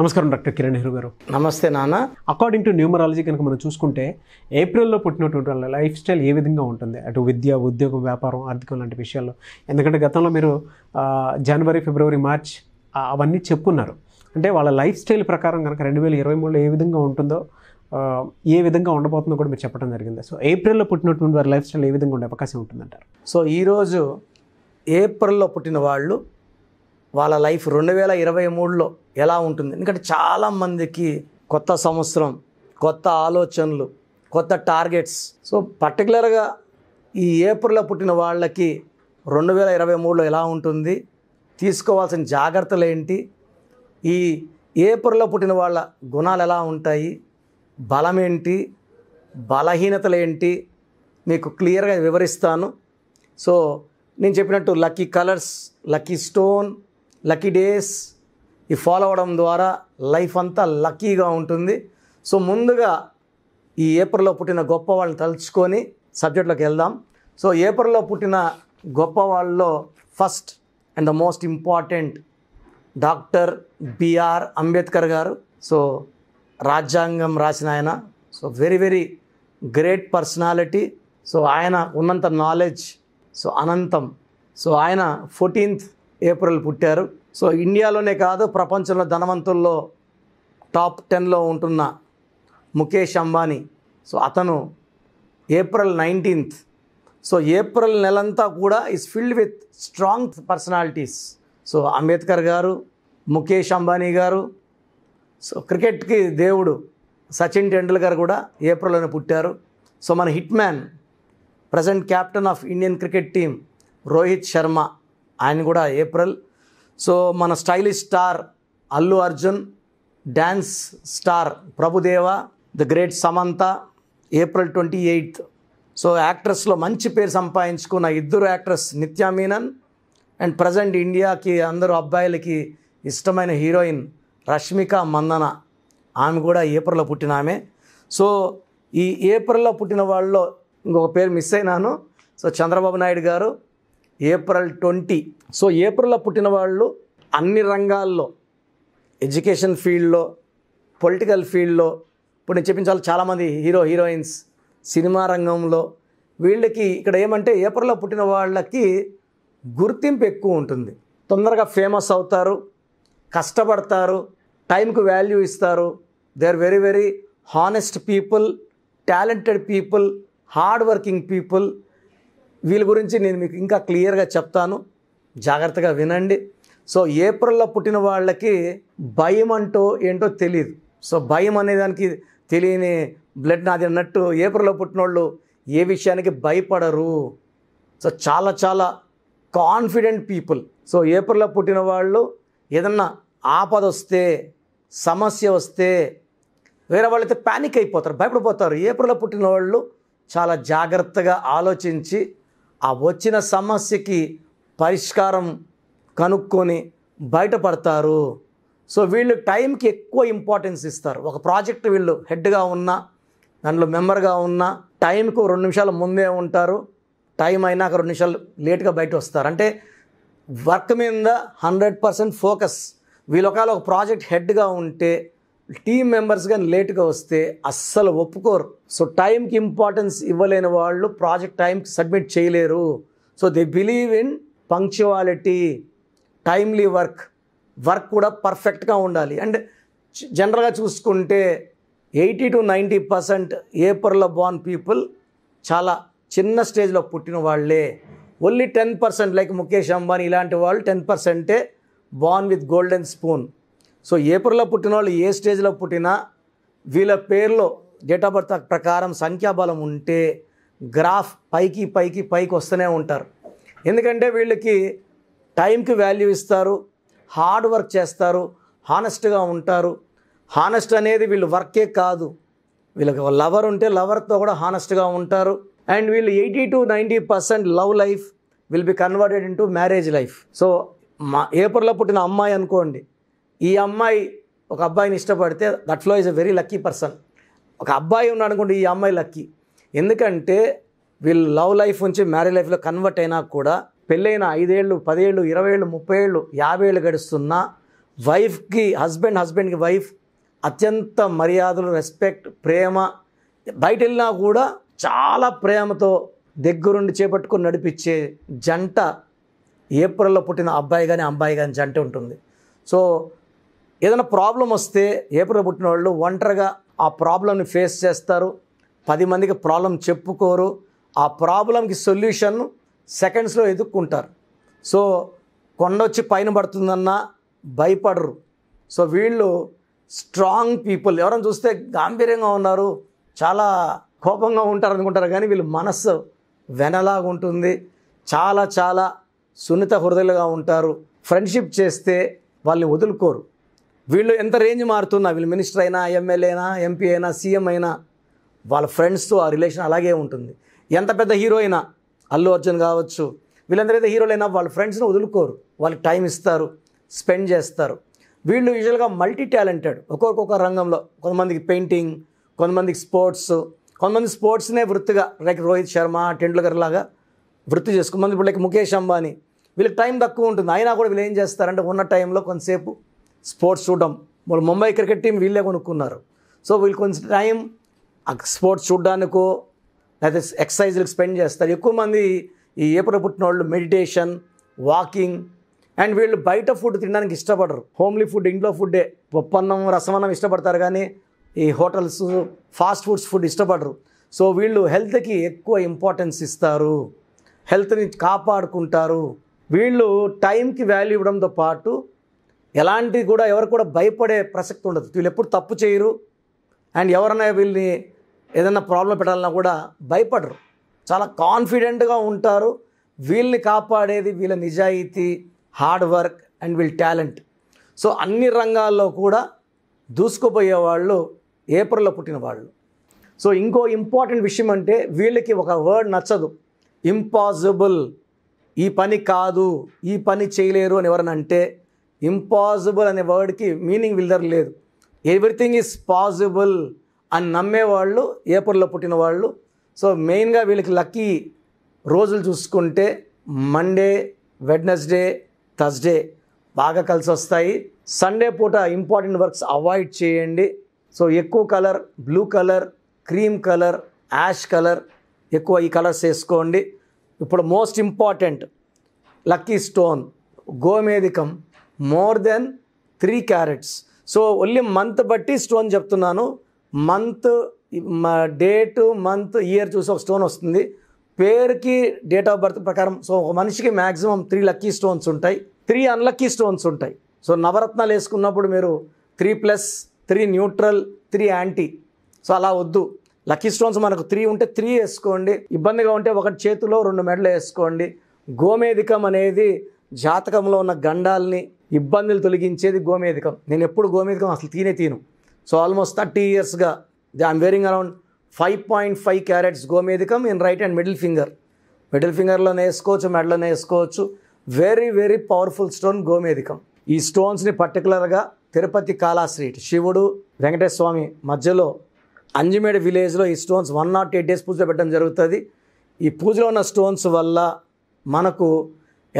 నమస్కారం డాక్టర్ కిరణ్ నెహ్రూ గారు నమస్తే నాన్న అకార్డింగ్ టు న్యూమరాలజీ కనుక మనం చూసుకుంటే ఏప్రిల్లో పుట్టినటువంటి వాళ్ళ లైఫ్ స్టైల్ ఏ విధంగా ఉంటుంది అటు విద్య ఉద్యోగం వ్యాపారం ఆర్థికం లాంటి విషయాల్లో ఎందుకంటే గతంలో మీరు జనవరి ఫిబ్రవరి మార్చ్ అవన్నీ చెప్పున్నారు అంటే వాళ్ళ లైఫ్ స్టైల్ ప్రకారం కనుక రెండు వేల ఇరవై మూడులో ఏ విధంగా ఉంటుందో ఏ విధంగా ఉండబోతుందో కూడా మీరు చెప్పడం జరిగింది సో ఏప్రిల్లో పుట్టినటువంటి వారి లైఫ్ స్టైల్ ఏ విధంగా ఉండే అవకాశం ఉంటుందంటారు సో ఈరోజు ఏప్రిల్లో పుట్టిన వాళ్ళు వాళ్ళ లైఫ్ రెండు వేల ఇరవై మూడులో ఎలా ఉంటుంది ఎందుకంటే చాలామందికి కొత్త సంవత్సరం కొత్త ఆలోచనలు కొత్త టార్గెట్స్ సో పర్టికులర్గా ఈ ఏప్రిల్లో పుట్టిన వాళ్ళకి రెండు వేల ఇరవై మూడులో ఎలా ఉంటుంది తీసుకోవాల్సిన జాగ్రత్తలు ఏంటి ఈ ఏప్రిల్లో పుట్టిన వాళ్ళ గుణాలు ఎలా ఉంటాయి బలం ఏంటి బలహీనతలు ఏంటి మీకు క్లియర్గా వివరిస్తాను సో నేను చెప్పినట్టు lucky colours lucky stone lucky days ఈ ఫాలో అవడం ద్వారా లైఫ్ అంతా లక్కీగా ఉంటుంది సో ముందుగా ఈ ఏప్రిల్లో పుట్టిన గొప్ప వాళ్ళని తలుచుకొని సబ్జెక్ట్లోకి వెళ్దాం సో ఏప్రిల్లో పుట్టిన గొప్ప వాళ్ళలో first and the most important doctor BR Ambedkar garu so రాజ్యాంగం రాసిన ఆయన so very very great personality so ఆయన ఉన్నంత నాలెడ్జ్ సో అనంతం సో ఆయన ఫోర్టీన్త్ ఏప్రిల్ పుట్టారు సో ఇండియాలోనే కాదు ప్రపంచంలో ధనవంతుల్లో టాప్ టెన్లో ఉంటున్న ముఖేష్ అంబానీ సో అతను ఏప్రిల్ నైన్టీన్త్ సో ఏప్రిల్ నెలంతా కూడా is filled with strong personalities so Ambedkar garu Mukesh Ambani గారు సో క్రికెట్కి దేవుడు సచిన్ టెండూల్కర్ కూడా ఏప్రిల్లోనే పుట్టారు సో మన hit man present captain of Indian cricket team Rohit Sharma ఆయన కూడా ఏప్రిల్ సో మన stylish star Allu Arjun dance star Prabhudeva the great Samantha April twenty eighth so యాక్ట్రెస్లో మంచి పేరు సంపాదించుకున్న ఇద్దరు actress Nithya Menen and present ఇండియాకి అందరూ అబ్బాయిలకి ఇష్టమైన హీరోయిన్ రష్మిక మందన ఆమె కూడా ఏప్రిల్లో పుట్టిన ఆమె సో ఈ ఏప్రిల్లో పుట్టిన వాళ్ళలో ఇంకొక పేరు మిస్ అయినాను సో చంద్రబాబు నాయుడు గారు ఏప్రిల్ ట్వంటీ సో ఏప్రిల్లో పుట్టిన వాళ్ళు అన్ని రంగాల్లో ఎడ్యుకేషన్ ఫీల్డ్లో పొలిటికల్ ఫీల్డ్లో ఇప్పుడు నేను చెప్పించాలి చాలామంది హీరో హీరోయిన్స్ సినిమా రంగంలో వీళ్ళకి ఇక్కడ ఏమంటే ఏప్రిల్లో పుట్టిన వాళ్ళకి గుర్తింపు ఎక్కువ ఉంటుంది తొందరగా ఫేమస్ అవుతారు కష్టపడతారు టైంకు వాల్యూ ఇస్తారు they are very very honest people talented people hard working people వీళ్ళ గురించి నేను మీకు ఇంకా క్లియర్గా చెప్తాను జాగ్రత్తగా వినండి సో ఏప్రిల్లో పుట్టిన వాళ్ళకి భయం అంటూ ఏంటో తెలియదు సో భయం అనేదానికి తెలియని బ్లడ్ నాది అన్నట్టు ఏప్రిల్లో పుట్టిన వాళ్ళు ఏ విషయానికి భయపడరు సో చాలా చాలా కాన్ఫిడెంట్ పీపుల్ సో ఏప్రిల్లో పుట్టిన వాళ్ళు ఏదన్నా ఆపద వస్తే సమస్య వస్తే వేరే వాళ్ళైతే ప్యానిక్ అయిపోతారు భయపడిపోతారు ఏప్రిల్లో పుట్టిన వాళ్ళు చాలా జాగ్రత్తగా ఆలోచించి ఆ వచ్చిన సమస్యకి పరిష్కారం కనుక్కొని బయటపడతారు సో వీళ్ళు టైంకి ఎక్కువ ఇంపార్టెన్స్ ఇస్తారు ఒక ప్రాజెక్ట్ వీళ్ళు హెడ్గా ఉన్నా దాంట్లో మెంబర్గా ఉన్నా టైంకు రెండు నిమిషాలు ముందే ఉంటారు టైం అయినాక రెండు నిమిషాలు లేట్గా బయట వస్తారు అంటే వర్క్ మీద హండ్రెడ్ పర్సెంట్ ఫోకస్ వీళ్ళు ఒక ప్రాజెక్ట్ హెడ్గా ఉంటే టీం మెంబర్స్ కానీ లేట్గా వస్తే అస్సలు ఒప్పుకోరు సో టైంకి ఇంపార్టెన్స్ ఇవ్వలేని వాళ్ళు ప్రాజెక్ట్ టైంకి సబ్మిట్ చేయలేరు so they believe in punctuality timely work work కూడా పర్ఫెక్ట్గా ఉండాలి అండ్ జనరల్గా చూసుకుంటే ఎయిటీ టు నైంటీ పర్సెంట్ ఏపర్ల బాన్ పీపుల్ చాలా చిన్న స్టేజ్లో పుట్టిన వాళ్ళే only ten percent like Mukesh Ambani ఇలాంటి వాళ్ళు టెన్ పర్సెంటే born with golden spoon so ఏప్రిల్లో పుట్టిన వాళ్ళు ఏ స్టేజ్లో పుట్టినా వీళ్ళ పేర్లో డేట్ ఆఫ్ బర్త్ ప్రకారం సంఖ్యాబలం ఉంటే గ్రాఫ్ పైకి పైకి పైకి వస్తూనే ఉంటారు ఎందుకంటే వీళ్ళకి టైంకి వాల్యూ ఇస్తారు హార్డ్ వర్క్ చేస్తారు హానెస్ట్గా ఉంటారు హానెస్ట్ అనేది వీళ్ళు వర్కే కాదు వీళ్ళకి లవర్ ఉంటే లవర్తో కూడా హానెస్ట్గా ఉంటారు అండ్ వీళ్ళు eighty to ninety percent love life will be converted into marriage life so మా ఏప్రిల్లో పుట్టిన అమ్మాయి అనుకోండి ఈ అమ్మాయి ఒక అబ్బాయిని ఇష్టపడితే that fellow is a very lucky person ఒక అబ్బాయి ఉన్నాడు అనుకోండి ఈ అమ్మాయి లక్కీ ఎందుకంటే వీళ్ళు లవ్ లైఫ్ నుంచి మ్యారేజ్ లైఫ్లో కన్వర్ట్ అయినా కూడా పెళ్ళైన ఐదేళ్ళు పదేళ్ళు ఇరవై ఏళ్ళు ముప్పై ఏళ్ళు యాభై ఏళ్ళు గడుస్తున్న వైఫ్కి హస్బెండ్ హస్బెండ్కి వైఫ్ అత్యంత మర్యాదలు రెస్పెక్ట్ ప్రేమ బయట వెళ్ళినా కూడా చాలా ప్రేమతో దగ్గరుండి చేపట్టుకొని నడిపించే జంట ఏప్రిల్లో పుట్టిన అబ్బాయి కానీ అమ్మాయి కానీ జంట ఉంటుంది సో ఏదైనా ప్రాబ్లం వస్తే ఏప్రిల్ పుట్టిన వాళ్ళు ఒంటరిగా ఆ ప్రాబ్లంని ఫేస్ చేస్తారు పది మందికి ప్రాబ్లం చెప్పుకోరు ఆ ప్రాబ్లంకి సొల్యూషన్ సెకండ్స్లో ఎదుక్కుంటారు సో కొండొచ్చి పైన పడుతుందన్నా భయపడరు సో వీళ్ళు స్ట్రాంగ్ పీపుల్ ఎవరైనా చూస్తే గాంభీర్యంగా ఉన్నారు చాలా కోపంగా ఉంటారు అనుకుంటారు కానీ వీళ్ళు మనస్సు వెనలాగా ఉంటుంది చాలా చాలా సున్నిత హృదయలుగా ఉంటారు ఫ్రెండ్షిప్ చేస్తే వాళ్ళని వదులుకోరు వీళ్ళు ఎంత రేంజ్ మారుతున్నా వీళ్ళు మినిస్టర్ అయినా ఎమ్మెల్యే అయినా ఎంపీ అయినా సీఎం అయినా వాళ్ళ ఫ్రెండ్స్తో ఆ రిలేషన్ అలాగే ఉంటుంది ఎంత పెద్ద హీరో అయినా అల్లు అర్జున్ కావచ్చు వీళ్ళందరైతే హీరోలైనా వాళ్ళ ఫ్రెండ్స్ని వదులుకోరు వాళ్ళకి టైం ఇస్తారు స్పెండ్ చేస్తారు వీళ్ళు యూజువల్గా మల్టీ టాలెంటెడ్ ఒక్కొక్క రంగంలో కొంతమందికి పెయింటింగ్ కొంతమందికి స్పోర్ట్స్ కొంతమంది స్పోర్ట్స్నే వృత్తిగా లైక్ రోహిత్ శర్మ టెండూల్కర్ లాగా వృత్తి చేసుకుని ఇప్పుడు లైక్ ముఖేష్ అంబానీ వీళ్ళకి టైం తక్కువ ఉంటుంది అయినా కూడా వీళ్ళు ఏం చేస్తారంటే ఉన్న టైంలో కొంతసేపు స్పోర్ట్స్ చూడడం వాళ్ళు ముంబై క్రికెట్ టీం వీళ్ళే కొనుక్కున్నారు సో వీళ్ళు కొంచెం టైం స్పోర్ట్స్ చూడడానికో లేకపోతే ఎక్సర్సైజ్లకు స్పెండ్ చేస్తారు ఎక్కువ మంది ఈ ఏపుర పుట్టిన వాళ్ళు మెడిటేషన్ వాకింగ్ అండ్ వీళ్ళు బయట ఫుడ్ తినడానికి ఇష్టపడరు హోమ్లీ ఫుడ్ ఇంట్లో ఫుడ్డే పప్పన్నం రసమన్నం ఇష్టపడతారు కానీ ఈ హోటల్స్ ఫాస్ట్ ఫుడ్స్ ఫుడ్ ఇష్టపడరు సో వీళ్ళు హెల్త్కి ఎక్కువ ఇంపార్టెన్స్ ఇస్తారు హెల్త్ని కాపాడుకుంటారు వీళ్ళు టైంకి వాల్యూ ఇవ్వడంతో పాటు ఎలాంటి కూడా ఎవరు కూడా భయపడే ప్రసక్తి ఉండదు వీళ్ళు ఎప్పుడు తప్పు చేయరు అండ్ ఎవరైనా వీళ్ళని ఏదైనా ప్రాబ్లం పెట్టాలన్నా కూడా భయపడరు చాలా కాన్ఫిడెంట్గా ఉంటారు వీళ్ళని కాపాడేది వీళ్ళ నిజాయితీ హార్డ్ వర్క్ అండ్ వీళ్ళ టాలెంట్ సో అన్ని రంగాల్లో కూడా దూసుకుపోయే వాళ్ళు ఏప్రిల్లో పుట్టిన వాళ్ళు సో ఇంకో ఇంపార్టెంట్ విషయం అంటే వీళ్ళకి ఒక వర్డ్ నచ్చదు ఇంపాసిబుల్ ఈ పని కాదు ఈ పని చేయలేరు అని అంటే ఇంపాసిబుల్ అనే వర్డ్కి మీనింగ్ విల్దర్ లేదు ఎవ్రీథింగ్ ఈజ్ పాసిబుల్ అని నమ్మేవాళ్ళు ఏపర్లో పుట్టిన వాళ్ళు సో మెయిన్గా వీళ్ళకి లక్కీ రోజులు చూసుకుంటే మండే వెడ్నెస్డే థర్స్డే బాగా కలిసి వస్తాయి సండే పూట ఇంపార్టెంట్ వర్క్స్ అవాయిడ్ చేయండి సో ఎక్కువ colour blue colour cream colour ash colour ఎక్కువ ఈ కలర్స్ వేసుకోండి ఇప్పుడు మోస్ట్ ఇంపార్టెంట్ లక్కీ స్టోన్ గోమేధికం more than three carats so only month బట్టి స్టోన్ చెప్తున్నాను మంత్ డేటు మంత్ ఇయర్ చూసి ఒక స్టోన్ వస్తుంది పేరుకి డేట్ ఆఫ్ బర్త్ ప్రకారం సో ఒక మనిషికి మ్యాక్సిమం త్రీ లక్కీ స్టోన్స్ ఉంటాయి త్రీ అన్లక్కీ స్టోన్స్ ఉంటాయి సో నవరత్నాలు వేసుకున్నప్పుడు మీరు three plus three neutral three anti so అలా వద్దు లక్కీ స్టోన్స్ మనకు త్రీ ఉంటే త్రీ వేసుకోండి ఇబ్బందిగా ఉంటే ఒకటి చేతిలో రెండు మెడలు వేసుకోండి గోమేధికం అనేది జాతకంలో ఉన్న గండాల్ని ఇబ్బందులు తొలగించేది గోమేధికం నేను ఎప్పుడు గోమేధికం అసలు తీనే తీను సో ఆల్మోస్ట్ థర్టీ ఇయర్స్గా I'm wearing around five point five carats గోమేధికం in right and middle finger middle ఫింగర్లోనే వేసుకోవచ్చు మెడలోనే వేసుకోవచ్చు వెరీ వెరీ పవర్ఫుల్ స్టోన్ గోమేధికం ఈ స్టోన్స్ని పర్టికులర్గా తిరుపతి కాళాశ్రీట్ శివుడు వెంకటేశ్వర స్వామి మధ్యలో అంజిమేడ్ విలేజ్లో ఈ stones one nought eight days పూజలో పెట్టడం జరుగుతుంది ఈ పూజలో ఉన్న స్టోన్స్ వల్ల మనకు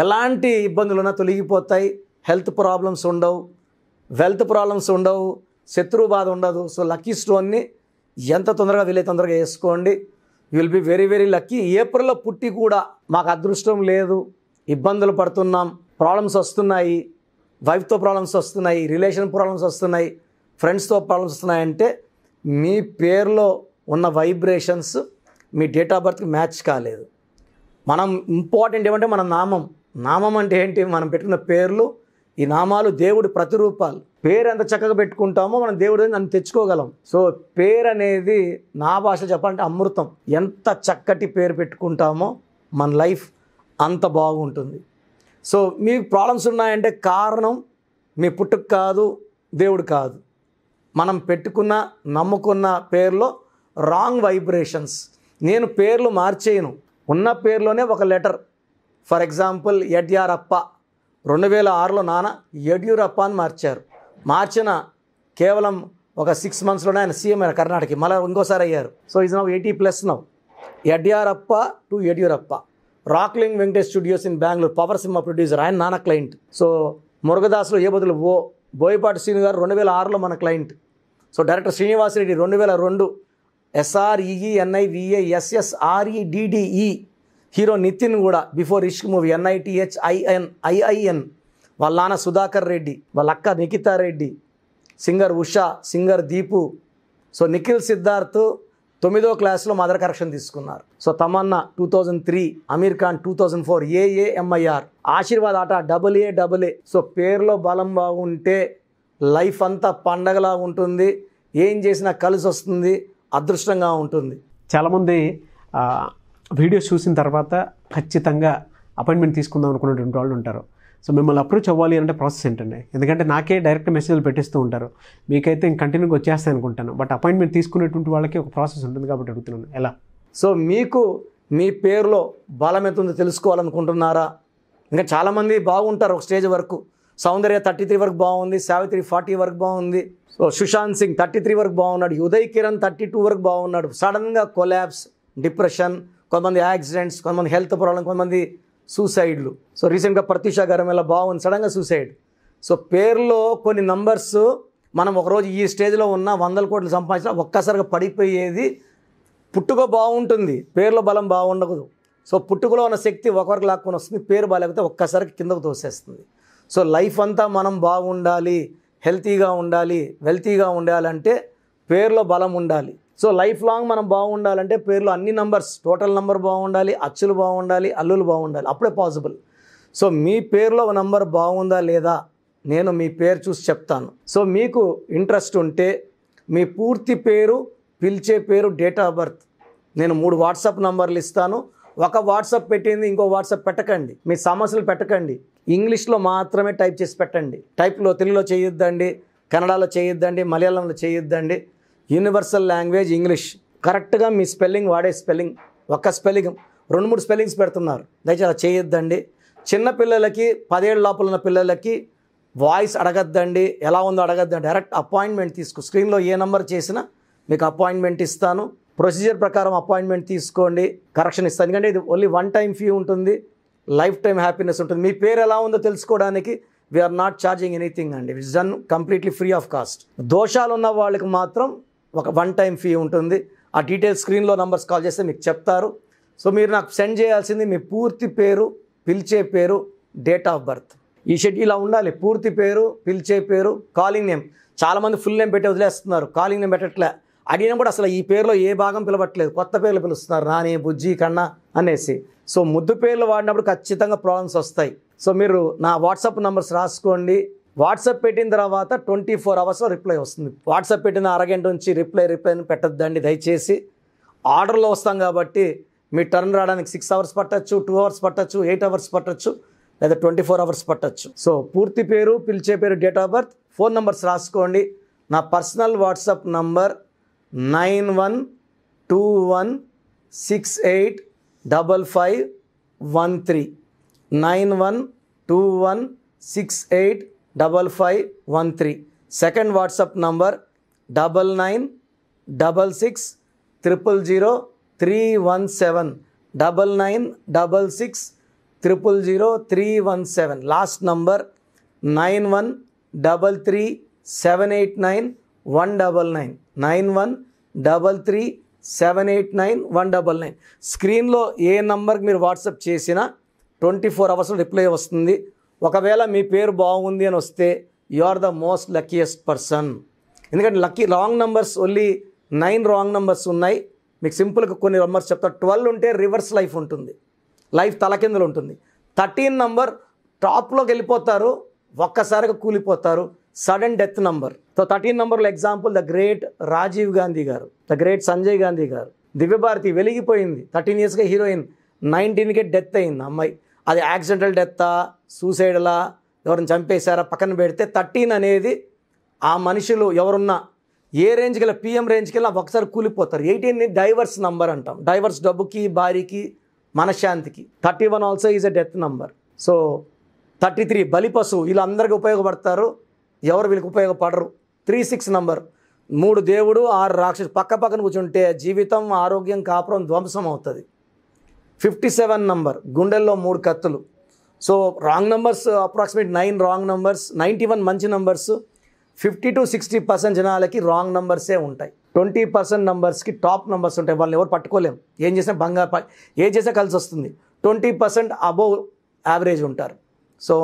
ఎలాంటి ఇబ్బందులున్నా తొలగిపోతాయి హెల్త్ ప్రాబ్లమ్స్ ఉండవు వెల్త్ ప్రాబ్లమ్స్ ఉండవు శత్రు బాధ ఉండదు సో లక్కీ స్టోన్ని ఎంత తొందరగా వెళ్ళే తొందరగా వేసుకోండి will be very very lucky ఏప్రిల్లో పుట్టి కూడా మాకు అదృష్టం లేదు ఇబ్బందులు పడుతున్నాం ప్రాబ్లమ్స్ వస్తున్నాయి వైఫ్తో ప్రాబ్లమ్స్ వస్తున్నాయి రిలేషన్ ప్రాబ్లమ్స్ వస్తున్నాయి ఫ్రెండ్స్తో ప్రాబ్లమ్స్ వస్తున్నాయంటే మీ పేరులో ఉన్న వైబ్రేషన్స్ మీ డేట్ ఆఫ్ బర్త్కి మ్యాచ్ కాలేదు మనం ఇంపార్టెంట్ ఏమంటే మన నామం నామం అంటే ఏంటి మనం పెట్టుకున్న పేర్లు ఈ నామాలు దేవుడి ప్రతిరూపాలు పేరు ఎంత చక్కగా పెట్టుకుంటామో మనం దేవుడు నన్ను తెచ్చుకోగలం సో పేరు అనేది నా భాష చెప్పాలంటే అమృతం ఎంత చక్కటి పేరు పెట్టుకుంటామో మన లైఫ్ అంత బాగుంటుంది సో మీ ప్రాబ్లమ్స్ ఉన్నాయంటే కారణం మీ పుట్టుక కాదు దేవుడు కాదు మనం పెట్టుకున్న నమ్ముకున్న పేర్లో రాంగ్ వైబ్రేషన్స్ నేను పేర్లు మార్చేయను ఉన్న పేర్లోనే ఒక లెటర్ ఫర్ ఎగ్జాంపుల్ అప్ప రెండు వేల ఆరులో నాన్న యడ్యూరప్ప అని మార్చారు మార్చిన కేవలం ఒక సిక్స్ మంత్స్లోనే ఆయన సీఎం అయిన కర్ణాటక మళ్ళీ ఇంకోసారి అయ్యారు సో ఇది now eighty plus now Yediyurappa to Yediyurappa Rockline Venkatesh studios in Bengaluru power cinema producer ఆయన నాన్న క్లయింట్ సో మురుగదాస్లో ఏ బదులు ఓ బోయపాటి శ్రీను గారు రెండు వేల ఆరులో మన క్లయింట్ సో డైరెక్టర్ శ్రీనివాసరెడ్డి రెండు వేల రెండు ఎస్ఆర్ఈఎన్ఐవిఏఎస్ఎస్ఆర్ఈడిడిఈ హీరో నితిన్ కూడా before Ishq movie NITH IN IIN వాళ్ళ నాన్న సుధాకర్ రెడ్డి వాళ్ళ అక్క Nikhita Reddy singer Usha singer Deepu so Nikhil Siddharth తొమ్మిదో క్లాస్లో మదర్ కరెక్షన్ తీసుకున్నారు so Tamannaah two thousand three Aamir Khan two thousand four ఏఏఎంఐఆర్ Aashirvaad ఆట double A double A so పేరులో బలం బాగుంటే లైఫ్ అంతా పండగలా ఉంటుంది ఏం చేసినా కలిసి వస్తుంది అదృష్టంగా ఉంటుంది చాలామంది వీడియోస్ చూసిన తర్వాత ఖచ్చితంగా అపాయింట్మెంట్ తీసుకుందాం అనుకున్నటువంటి వాళ్ళు ఉంటారు సో మిమ్మల్ని అప్రోచ్ అవ్వాలి అంటే ప్రాసెస్ ఏంటండి ఎందుకంటే నాకే డైరెక్ట్ మెసేజ్లు పెట్టిస్తూ ఉంటారు మీకైతే ఇంక కంటిన్యూగా వచ్చేస్తాయి అనుకుంటాను బట్ అపాయింట్మెంట్ తీసుకునేటువంటి వాళ్ళకి ఒక ప్రాసెస్ ఉంటుంది కాబట్టి అడుగుతున్నాను ఎలా సో మీకు మీ పేరులో బలం ఎంత ఉందో తెలుసుకోవాలనుకుంటున్నారా ఇంకా చాలామంది బాగుంటారు ఒక స్టేజ్ వరకు సౌందర్య థర్టీ త్రీ వరకు బాగుంది సావిత్రి ఫార్టీ వరకు బాగుంది so Sushant Singh thirty three వరకు బాగున్నాడు ఉదయ్ కిరణ్ థర్టీ టూ వరకు బాగున్నాడు సడన్గా కొలాబ్స్ డిప్రెషన్ కొంతమంది యాక్సిడెంట్స్ కొంతమంది హెల్త్ ప్రాబ్లం కొంతమంది సూసైడ్లు సో రీసెంట్గా ప్రతీషా గారు ఇలా బాగుంది సడన్గా సూసైడ్ సో పేర్లో కొన్ని నంబర్స్ మనం ఒకరోజు ఈ స్టేజ్లో ఉన్న వందల కోట్లు సంపాదించిన ఒక్కసారిగా పడిపోయేది పుట్టుక బాగుంటుంది పేర్లో బలం బాగుండదు సో పుట్టుకలో ఉన్న శక్తి ఒకరికి లాక్కొని వస్తుంది పేరు బాగాలేకపోతే ఒక్కసారికి కిందకు తోసేస్తుంది సో లైఫ్ అంతా మనం బాగుండాలి హెల్తీగా ఉండాలి వెల్తీగా ఉండాలంటే పేర్లో బలం ఉండాలి సో లైఫ్ లాంగ్ మనం బాగుండాలంటే పేర్లు అన్ని నంబర్స్ టోటల్ నంబర్ బాగుండాలి అచ్చులు బాగుండాలి అల్లులు బాగుండాలి అప్పుడే పాసిబుల్ సో మీ పేరులో నంబర్ బాగుందా లేదా నేను మీ పేరు చూసి చెప్తాను సో మీకు ఇంట్రెస్ట్ ఉంటే మీ పూర్తి పేరు పిలిచే పేరు డేట్ ఆఫ్ బర్త్ నేను మూడు వాట్సాప్ నంబర్లు ఇస్తాను ఒక వాట్సాప్ పెట్టింది ఇంకో వాట్సాప్ పెట్టకండి మీ సమస్యలు పెట్టకండి ఇంగ్లీష్లో మాత్రమే టైప్ చేసి పెట్టండి టైప్లో తెలుగులో చేయొద్దండి కన్నడలో చేయొద్దండి మలయాళంలో చేయొద్దండి యూనివర్సల్ లాంగ్వేజ్ ఇంగ్లీష్ కరెక్ట్గా మీ స్పెల్లింగ్ వాడే స్పెల్లింగ్ ఒక్క స్పెల్లింగ్ రెండు మూడు స్పెల్లింగ్స్ పెడుతున్నారు దయచేసి అలా చేయొద్దండి పిల్లలకి పదేళ్ళ లోపల ఉన్న పిల్లలకి వాయిస్ అడగద్దండి ఎలా ఉందో అడగద్దండి డైరెక్ట్ అపాయింట్మెంట్ తీసుకో స్క్రీన్లో ఏ నెంబర్ చేసినా మీకు అపాయింట్మెంట్ ఇస్తాను ప్రొసీజర్ ప్రకారం అపాయింట్మెంట్ తీసుకోండి కరెక్షన్ ఇస్తాను ఎందుకంటే ఇది ఓన్లీ వన్ టైం ఫీ ఉంటుంది లైఫ్ టైం హ్యాపీనెస్ ఉంటుంది మీ పేరు ఎలా ఉందో తెలుసుకోవడానికి వీఆర్ నాట్ ఛార్జింగ్ ఎనీథింగ్ అండి it's done completely free of cost దోషాలు ఉన్న వాళ్ళకి మాత్రం ఒక వన్ టైం ఫీ ఉంటుంది ఆ డీటెయిల్ స్క్రీన్లో నంబర్స్ కాల్ చేస్తే మీకు చెప్తారు సో మీరు నాకు సెండ్ చేయాల్సింది మీ పూర్తి పేరు పిలిచే పేరు డేట్ ఆఫ్ బర్త్ ఈ షెడ్యూల్ ఇలా ఉండాలి పూర్తి పేరు పిలిచే పేరు కాలింగ్ నేమ్ చాలామంది ఫుల్ నేమ్ పెట్టి వదిలేస్తున్నారు కాలింగ్ నేమ్ పెట్టట్లే అడిగినా కూడా అసలు ఈ పేరులో ఏ భాగం పిలవట్లేదు కొత్త పేర్లు పిలుస్తున్నారు నాని బుజ్జి కన్నా అనేసి సో ముద్దు పేర్లు వాడినప్పుడు ఖచ్చితంగా ప్రాబ్లమ్స్ వస్తాయి సో మీరు నా వాట్సాప్ నంబర్స్ రాసుకోండి వాట్సాప్ పెట్టిన తర్వాత ట్వంటీ ఫోర్ అవర్స్లో రిప్లై వస్తుంది వాట్సాప్ పెట్టిన అరగంట నుంచి రిప్లై రిప్లైని పెట్టద్దండి దయచేసి ఆర్డర్లో వస్తాం కాబట్టి మీ టర్న్ రావడానికి సిక్స్ అవర్స్ పట్టచ్చు టూ అవర్స్ పట్టచ్చు ఎయిట్ అవర్స్ పట్టచ్చు లేదా ట్వంటీ ఫోర్ అవర్స్ పట్టచ్చు సో పూర్తి పేరు పిలిచే పేరు date of birth phone numbers రాసుకోండి నా personal WhatsApp number nine one two one six eight double five one three nine one two one six eight double five one three second WhatsApp number double nine double six triple zero three one seven double nine double six triple zero three one seven last number nine one double three seven eight nine one double nine nine one double three seven eight nine one double nine స్క్రీన్లో ఏ నంబర్కి మీరు WhatsApp చేసినా twenty four అవర్స్లో reply వస్తుంది ఒకవేళ మీ పేరు బాగుంది అని వస్తే you are the most luckiest person ఎందుకంటే lucky wrong numbers only nine wrong numbers ఉన్నాయి మీకు సింపుల్గా కొన్ని నెంబర్స్ చెప్తా ట్వెల్వ్ ఉంటే రివర్స్ లైఫ్ ఉంటుంది లైఫ్ తలకిందులు ఉంటుంది థర్టీన్ నంబర్ టాప్లోకి వెళ్ళిపోతారు ఒక్కసారిగా కూలిపోతారు sudden death number so thirteen నంబర్లో example the great Rajiv Gandhi garu the great Sanjay Gandhi garu Divya Bharati వెలిగిపోయింది థర్టీన్ ఇయర్స్గా హీరోయిన్ నైన్టీన్కే డెత్ అయింది అమ్మాయి అది యాక్సిడెంటల్ డెత్తా సూసైడ్లా ఎవరిని చంపేశారా పక్కన పెడితే థర్టీన్ అనేది ఆ మనుషులు ఎవరున్నా ఏ రేంజ్కి వెళ్ళా పిఎం రేంజ్కి వెళ్ళా ఒకసారి కూలిపోతారు ఎయిటీన్ని డైవర్స్ నంబర్ అంటాం డైవర్స్ డబ్బుకి భారీకి మనశ్శాంతికి thirty one also is a death number so thirty three బలిపశువు వీళ్ళందరికీ ఉపయోగపడతారు ఎవరు వీళ్ళకి ఉపయోగపడరు త్రీ సిక్స్ నంబర్ మూడు దేవుడు ఆరు రాక్షసు పక్క పక్కన కూర్చుంటే జీవితం ఆరోగ్యం కాపురం ధ్వంసం అవుతుంది ఫిఫ్టీ సెవెన్ నంబర్ గుండెల్లో మూడు కత్తులు so wrong numbers approximate nine wrong numbers ninety one మంచి numbers fifty to sixty percent జనాలకి రాంగ్ నంబర్సే ఉంటాయి ట్వంటీ పర్సెంట్ నంబర్స్కి టాప్ నంబర్స్ ఉంటాయి వాళ్ళని ఎవరు పట్టుకోలేము ఏం చేసినా బంగారు ఏం చేసినా కలిసి వస్తుంది ట్వంటీ పర్సెంట్ అబోవ్ యావరేజ్ ఉంటారు సో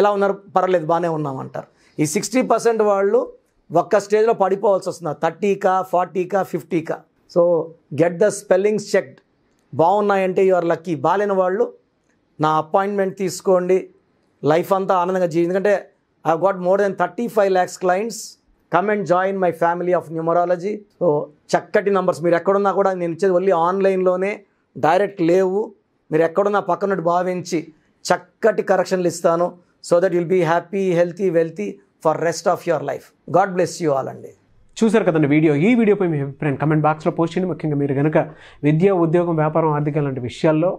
ఎలా ఉన్నారు పర్వాలేదు బాగానే ఉన్నామంటారు ఈ సిక్స్టీ పర్సెంట్ వాళ్ళు ఒక్క స్టేజ్లో పడిపోవాల్సి వస్తున్నారు థర్టీకా ఫార్టీకా ఫిఫ్టీకా so get the spellings checked బాగున్నాయంటే యువర్ లక్కీ బాగాలేని వాళ్ళు నా అపాయింట్మెంట్ తీసుకోండి లైఫ్ అంతా ఆనందంగా జీవి ఎందుకంటే I got more than thirty five lakhs clients come and join my family of numerology so చక్కటి నంబర్స్ మీరు ఎక్కడున్నా కూడా నేను ఇచ్చేది ఓన్లీ ఆన్లైన్లోనే డైరెక్ట్ లేవు మీరు ఎక్కడున్నా పక్కనట్టు భావించి చక్కటి కరెక్షన్లు ఇస్తాను so that you'll be happy healthy wealthy for rest of your life God bless you all అండి చూశారు కదండి వీడియో ఈ వీడియోపై మీ అభిప్రాయం కమెంట్ బాక్స్లో పోస్ట్ చేయండి ముఖ్యంగా మీరు కనుక విద్య ఉద్యోగం వ్యాపారం ఆర్థిక లాంటి విషయాల్లో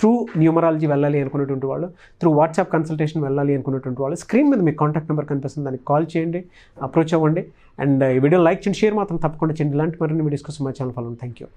త్రూ న్యూమరాలజీ వెళ్ళాలి అనుకున్నటువంటి వాళ్ళు త్రూ వాట్సాప్ కన్సల్టేషన్ వెళ్ళాలి అనుకున్నటువంటి వాళ్ళు స్క్రీన్ మీద మీ కాంటాక్ట్ నెంబర్ కనిపిస్తుంది దానికి కాల్ చేయండి అప్రోచ్ అవ్వండి అండ్ ఈ వీడియో లైక్ చేయండి షేర్ మాత్రం తప్పకుండా చేయండి ఇలాంటి మరిన్ని వీడియోస్ కోసం మా ఛానల్ ఫాలో థ్యాంక్ యూ